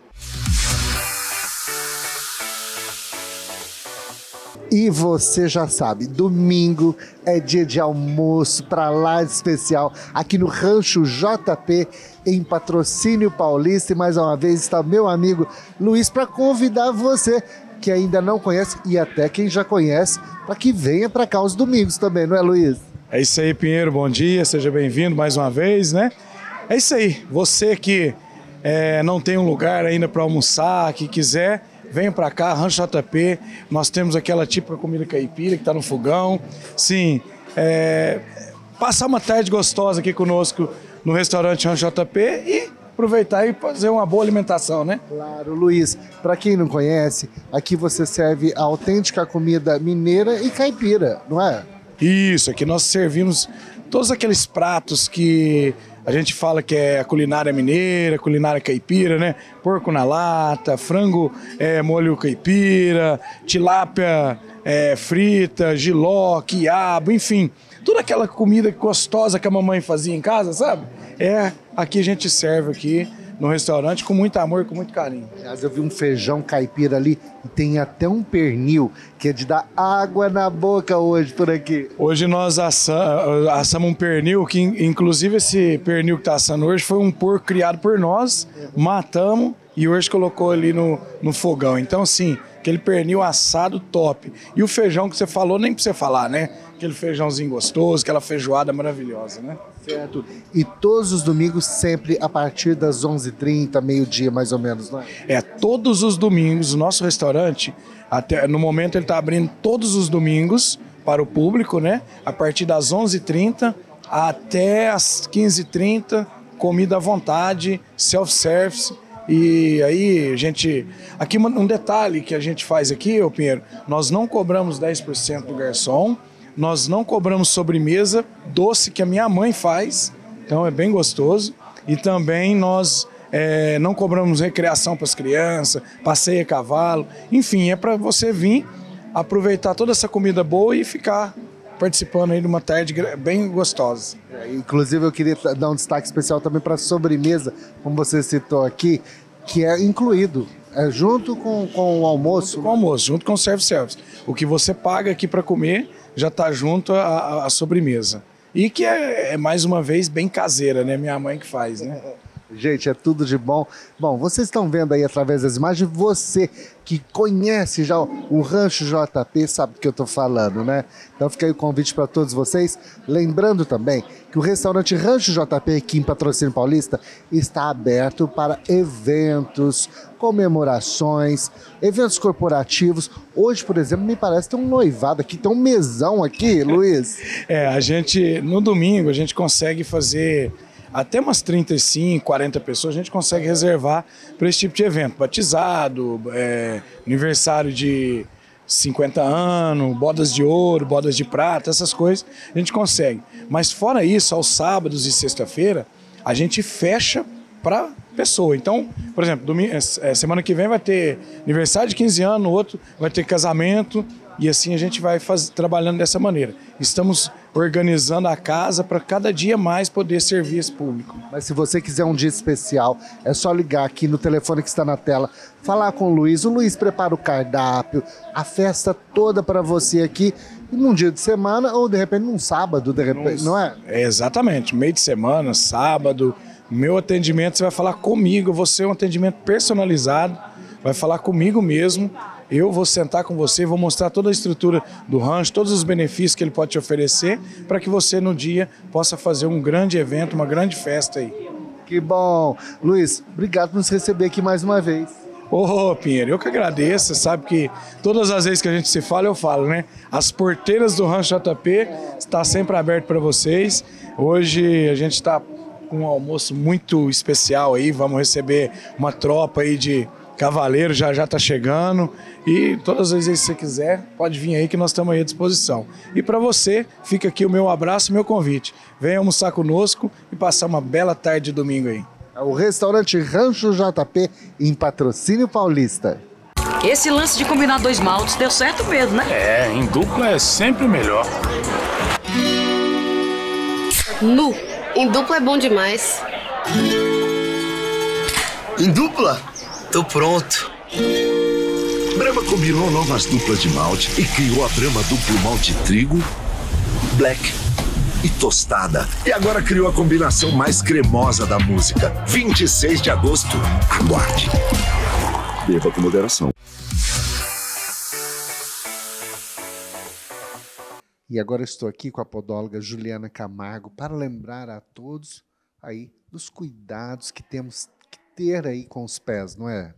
E você já sabe, domingo é dia de almoço para lá de especial aqui no Rancho JP em Patrocínio Paulista. E mais uma vez está meu amigo Luiz para convidar você que ainda não conhece e até quem já conhece para que venha para cá os domingos também, não é, Luiz? É isso aí, Pinheiro. Bom dia, seja bem-vindo mais uma vez, né? É isso aí. Você que é, não tem um lugar ainda para almoçar, que quiser venham para cá, Rancho JP, nós temos aquela típica comida caipira que está no fogão. Sim, é, passar uma tarde gostosa aqui conosco no restaurante Rancho JP e aproveitar e fazer uma boa alimentação, né? Claro, Luiz. Para quem não conhece, aqui você serve a autêntica comida mineira e caipira, não é? Isso, aqui nós servimos todos aqueles pratos que a gente fala que é a culinária mineira, culinária caipira, né? Porco na lata, frango é, molho caipira, tilápia é, frita, giló, quiabo, enfim. Toda aquela comida gostosa que a mamãe fazia em casa, sabe? É, aqui a gente serve aqui no restaurante com muito amor, com muito carinho. Aliás, eu vi um feijão caipira ali e tem até um pernil que é de dar água na boca hoje por aqui. Hoje nós assamos, assamos um pernil que, inclusive, esse pernil que está assando hoje foi um porco criado por nós, matamos e hoje colocou ali no, no fogão. Então, sim, aquele pernil assado top. E o feijão que você falou, nem para você falar, né? aquele feijãozinho gostoso, aquela feijoada maravilhosa, né? Certo. E todos os domingos, sempre a partir das 11h30, meio-dia mais ou menos, não é? É, todos os domingos, o nosso restaurante, até no momento ele está abrindo todos os domingos para o público, né? A partir das 11h30 até as 15h30, comida à vontade, self-service. E aí, gente, aqui um detalhe que a gente faz aqui, ô Pinheiro, nós não cobramos 10% do garçom, nós não cobramos sobremesa, doce que a minha mãe faz, então é bem gostoso. E também nós é, não cobramos recreação para as crianças, passeio a cavalo, enfim, é para você vir aproveitar toda essa comida boa e ficar participando aí de uma tarde bem gostosa. É, inclusive eu queria dar um destaque especial também para a sobremesa, como você citou aqui, que é incluído é junto com, com o almoço? Junto com o almoço, junto com o self-service. O que você paga aqui para comer já está junto à, à, sobremesa. E que é, é, mais uma vez, bem caseira, né? Minha mãe que faz, né? Gente, é tudo de bom. Bom, vocês estão vendo aí através das imagens, você que conhece já o Rancho JP sabe do que eu estou falando, né? Então fica aí o convite para todos vocês. Lembrando também que o restaurante Rancho JP aqui em Patrocínio Paulista está aberto para eventos, comemorações, eventos corporativos. Hoje, por exemplo, me parece que tem um noivado aqui, tem um mesão aqui, Luiz. é, a gente, no domingo, a gente consegue fazer até umas 35, 40 pessoas a gente consegue reservar para esse tipo de evento. Batizado, é, aniversário de 50 anos, bodas de ouro, bodas de prata, essas coisas a gente consegue. Mas fora isso, aos sábados e sexta-feira, a gente fecha para pessoa. Então, por exemplo, domingo, é, é, semana que vem vai ter aniversário de 15 anos, outro vai ter casamento, e assim a gente vai faz, trabalhando dessa maneira. Estamos organizando a casa para cada dia mais poder servir esse público. Mas se você quiser um dia especial, é só ligar aqui no telefone que está na tela, falar com o Luiz. O Luiz prepara o cardápio, a festa toda para você aqui, num dia de semana ou de repente num sábado, de repente, não é? é? Exatamente, meio de semana, sábado. Meu atendimento, você vai falar comigo, você é um atendimento personalizado, vai falar comigo mesmo eu vou sentar com você, vou mostrar toda a estrutura do rancho, todos os benefícios que ele pode te oferecer, para que você no dia possa fazer um grande evento, uma grande festa aí. Que bom. Luiz, obrigado por nos receber aqui mais uma vez. Ô, oh, Pinheiro, eu que agradeço, sabe que todas as vezes que a gente se fala, eu falo, né? As porteiras do Rancho JP está sempre aberto para vocês. Hoje a gente está com um almoço muito especial aí, vamos receber uma tropa aí de Cavaleiro já já está chegando e todas as vezes que você quiser, pode vir aí que nós estamos aí à disposição. E para você, fica aqui o meu abraço e meu convite. Venha almoçar conosco e passar uma bela tarde de domingo aí. É o restaurante Rancho JP em Patrocínio Paulista. Esse lance de combinar dois maltes deu certo mesmo, né? É, em dupla é sempre melhor. Nu, em dupla é bom demais. Em dupla? Tô pronto. Brahma combinou novas duplas de malte e criou a Brahma Duplo Malte Trigo, Black e Tostada. E agora criou a combinação mais cremosa da música. 26 de agosto. Aguarde. Beba com moderação. E agora estou aqui com a podóloga Juliana Camargo para lembrar a todos aí dos cuidados que temos ter aí com os pés, não é?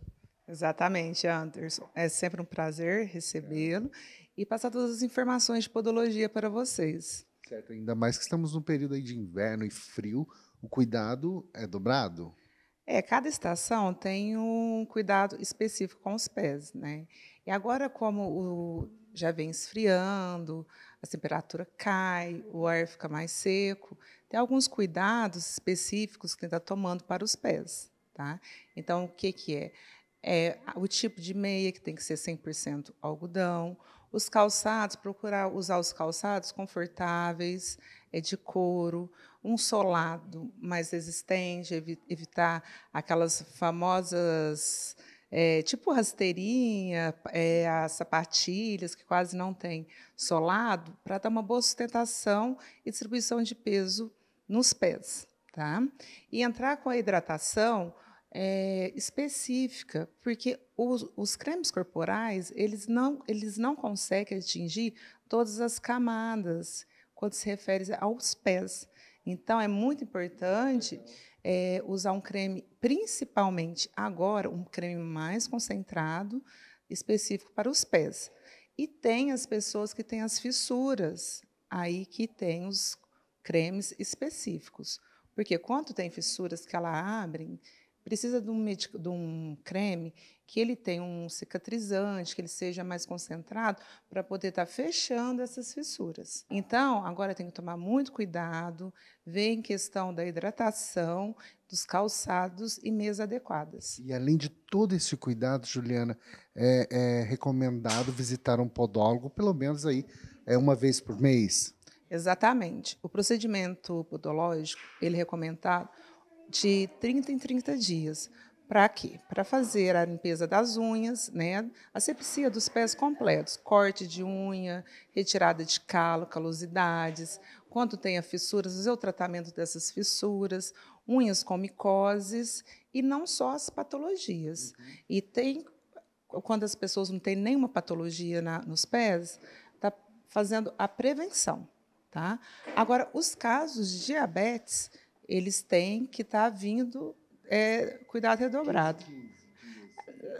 Exatamente, Anderson. É sempre um prazer recebê-lo e passar todas as informações de podologia para vocês. Certo, ainda mais que estamos num período aí de inverno e frio, o cuidado é dobrado? É, cada estação tem um cuidado específico com os pés, né? E agora, como o, já vem esfriando, a temperatura cai, o ar fica mais seco, tem alguns cuidados específicos que está tomando para os pés. Tá? Então, o que, que é? É o tipo de meia, que tem que ser 100% algodão. Os calçados, procurar usar os calçados confortáveis, é de couro, um solado mais resistente, evitar aquelas famosas é, tipo rasteirinha, é, as sapatilhas que quase não tem solado, para dar uma boa sustentação e distribuição de peso nos pés. Tá? E entrar com a hidratação é, específica, porque os, os, cremes corporais eles não, eles não conseguem atingir todas as camadas quando se refere aos pés. Então é muito importante é, usar um creme, principalmente agora, um creme mais concentrado, específico para os pés. E tem as pessoas que têm as fissuras, aí que tem os cremes específicos. Porque quando tem fissuras que ela abrem, precisa de um, medic... de um creme que ele tenha um cicatrizante, que ele seja mais concentrado para poder estar tá fechando essas fissuras. Então, agora tem que tomar muito cuidado, ver em questão da hidratação, dos calçados e meias adequadas. E além de todo esse cuidado, Juliana, é, é recomendado visitar um podólogo pelo menos aí é uma vez por mês. Exatamente. O procedimento podológico, ele é recomendado de 30 em 30 dias. Para quê? Para fazer a limpeza das unhas, né? sepsia dos pés completos, corte de unha, retirada de calo, calosidades, quando tenha fissuras, fazer é o tratamento dessas fissuras, unhas com micoses e não só as patologias. Uhum. E tem, quando as pessoas não têm nenhuma patologia na, nos pés, está fazendo a prevenção. Tá? Agora, os casos de diabetes, eles têm que estar tá vindo é, cuidado redobrado.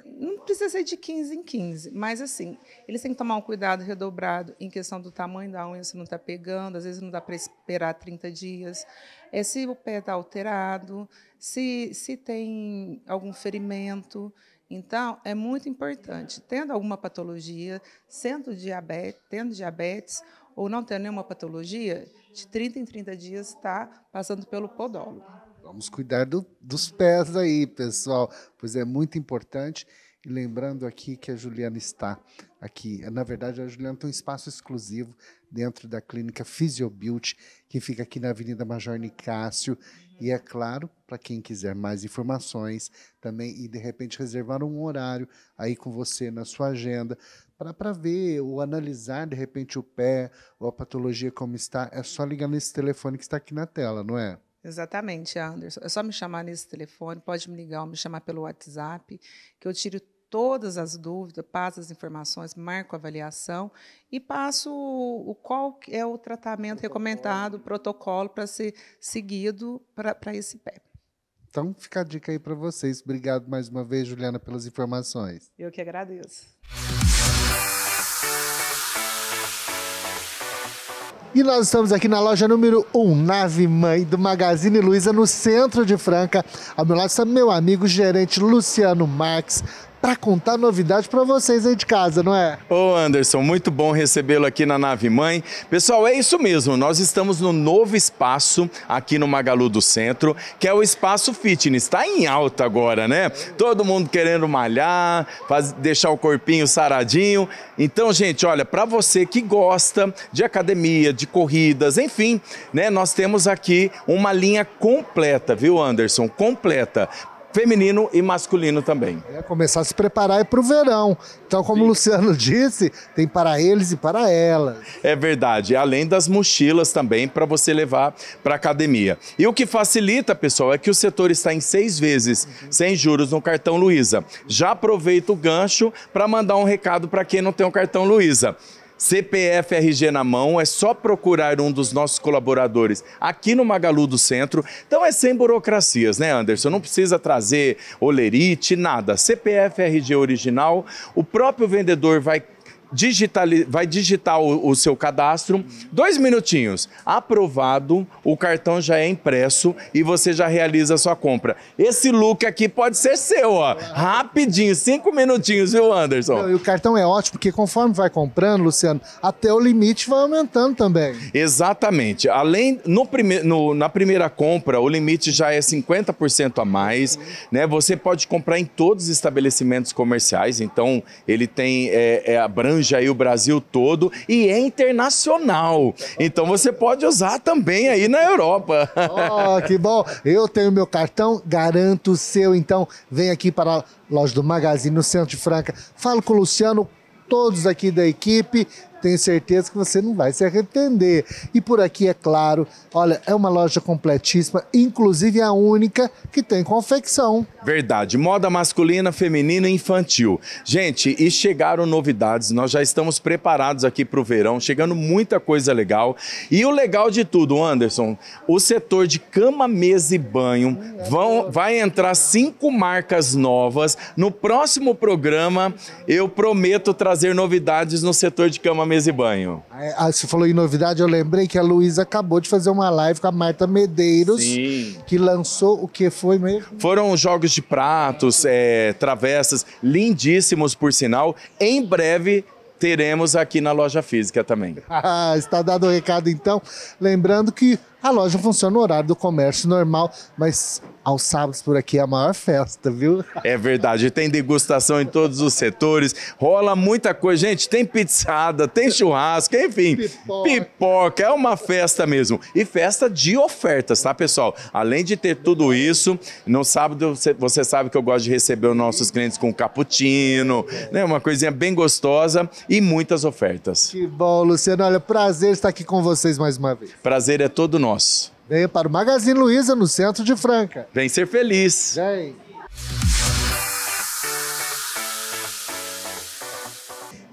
Não precisa ser de 15 em 15, mas assim, eles têm que tomar um cuidado redobrado em questão do tamanho da unha, se não está pegando, às vezes não dá para esperar 30 dias, é, se o pé está alterado, se, se tem algum ferimento. Então, é muito importante, tendo alguma patologia, sendo diabetes, tendo diabetes, ou não ter nenhuma patologia, de 30 em 30 dias está passando pelo podólogo. Vamos cuidar do, dos pés aí, pessoal, pois é muito importante. E lembrando aqui que a Juliana está aqui. Na verdade, a Juliana tem um espaço exclusivo dentro da clínica Physiobuilt, que fica aqui na Avenida Major Nicásio. E é claro, para quem quiser mais informações também e de repente reservar um horário aí com você na sua agenda, para ver ou analisar de repente o pé ou a patologia como está, é só ligar nesse telefone que está aqui na tela, não é? Exatamente, Anderson. É só me chamar nesse telefone, pode me ligar ou me chamar pelo WhatsApp, que eu tiro todas as dúvidas, passo as informações, marco a avaliação e passo o, qual é o tratamento protocolo. recomendado, o protocolo para ser seguido para esse pé. Então, fica a dica aí para vocês. Obrigado mais uma vez, Juliana, pelas informações. Eu que agradeço. E nós estamos aqui na loja número 1, Nave Mãe, do Magazine Luiza, no centro de Franca. Ao meu lado está meu amigo gerente Luciano Marques para contar novidades para vocês aí de casa, não é? Ô Anderson, muito bom recebê-lo aqui na Nave Mãe. Pessoal, é isso mesmo, nós estamos no novo espaço aqui no Magalu do Centro, que é o Espaço Fitness. Está em alta agora, né? Todo mundo querendo malhar, faz, deixar o corpinho saradinho. Então, gente, olha, para você que gosta de academia, de corridas, enfim, né? Nós temos aqui uma linha completa, viu Anderson? Completa feminino e masculino também. É começar a se preparar é para o verão. Então, como Sim. o Luciano disse, tem para eles e para elas. É verdade. Além das mochilas também para você levar para academia. E o que facilita, pessoal, é que o setor está em seis vezes uhum. sem juros no cartão Luiza. Já aproveita o gancho para mandar um recado para quem não tem o um cartão Luiza. CPF RG na mão, é só procurar um dos nossos colaboradores aqui no Magalu do Centro. Então é sem burocracias, né, Anderson? Não precisa trazer olerite, nada. CPF RG original, o próprio vendedor vai digitali vai digitar o, o, seu cadastro. Dois minutinhos. Aprovado, o cartão já é impresso e você já realiza a sua compra. Esse look aqui pode ser seu, ó. Rapidinho, cinco minutinhos, viu, Anderson? Não, e o cartão é ótimo, porque conforme vai comprando, Luciano, até o limite vai aumentando também. Exatamente. Além, no prime no, na primeira compra, o limite já é 50% a mais. Uhum. Né? Você pode comprar em todos os estabelecimentos comerciais, então ele tem, é, é abrange abrange aí o Brasil todo e é internacional. Então você pode usar também aí na Europa. Oh, que bom! Eu tenho meu cartão, garanto o seu. Então vem aqui para a loja do Magazine no Centro de Franca. Falo com o Luciano, todos aqui da equipe. Tenho certeza que você não vai se arrepender. E por aqui, é claro, olha, é uma loja completíssima, inclusive a única que tem confecção. Verdade. Moda masculina, feminina e infantil. Gente, e chegaram novidades. Nós já estamos preparados aqui para o verão, chegando muita coisa legal. E o legal de tudo, Anderson, o setor de cama, mesa e banho vão, vai entrar cinco marcas novas. No próximo programa, eu prometo trazer novidades no setor de cama, mesa e banho. É, ah, você falou em novidade, eu lembrei que a Luísa acabou de fazer uma live com a Marta Medeiros, Sim. que lançou o que foi mesmo? Foram jogos de pratos, é, travessas, lindíssimos por sinal. Em breve teremos aqui na loja física também. Ah, está dado o recado então. Lembrando que a loja funciona no horário do comércio normal, mas aos sábados por aqui é a maior festa, viu? É verdade, tem degustação em todos os setores, rola muita coisa. Gente, tem pizzada, tem churrasco, enfim. Pipoca. pipoca. é uma festa mesmo. E festa de ofertas, tá, pessoal? Além de ter tudo isso, no sábado você sabe que eu gosto de receber os nossos clientes com cappuccino, né? Uma coisinha bem gostosa e muitas ofertas. Que bom, Luciano. Olha, prazer estar aqui com vocês mais uma vez. Prazer é todo nosso nós. Venha para o Magazine Luiza, no centro de Franca. Vem ser feliz. Vem.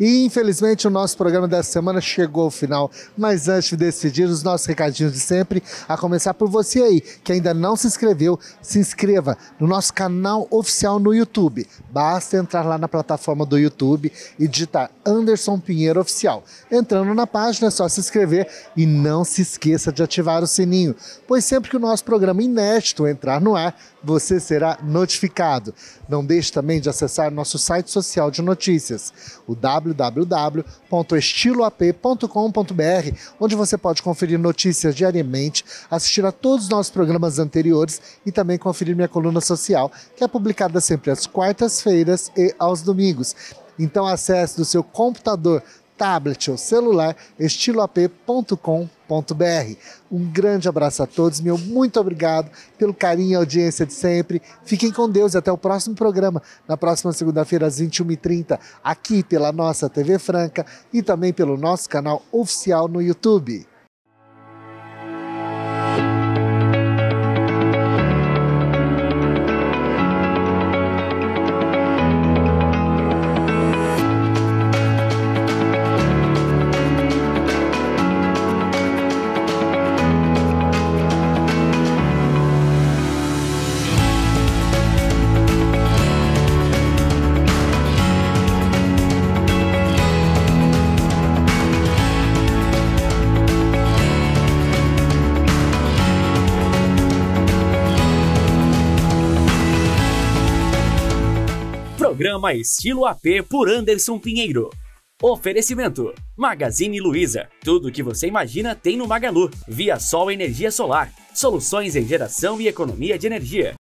E infelizmente o nosso programa dessa semana chegou ao final. Mas antes de decidir, os nossos recadinhos de sempre, a começar por você aí, que ainda não se inscreveu, se inscreva no nosso canal oficial no YouTube. Basta entrar lá na plataforma do YouTube e digitar Anderson Pinheiro Oficial. Entrando na página é só se inscrever e não se esqueça de ativar o sininho, pois sempre que o nosso programa inédito entrar no ar, você será notificado. Não deixe também de acessar nosso site social de notícias, o w www.estiloap.com.br, onde você pode conferir notícias diariamente, assistir a todos os nossos programas anteriores e também conferir minha coluna social, que é publicada sempre às quartas-feiras e aos domingos. Então acesse do seu computador tablet ou celular, estiloap.com.br. Um grande abraço a todos, meu muito obrigado pelo carinho e audiência de sempre. Fiquem com Deus e até o próximo programa, na próxima segunda-feira, às 21h30, aqui pela nossa TV Franca e também pelo nosso canal oficial no YouTube. Programa Estilo AP por Anderson Pinheiro. Oferecimento: Magazine Luiza. Tudo o que você imagina tem no Magalu. Via Sol Energia Solar. Soluções em geração e economia de energia.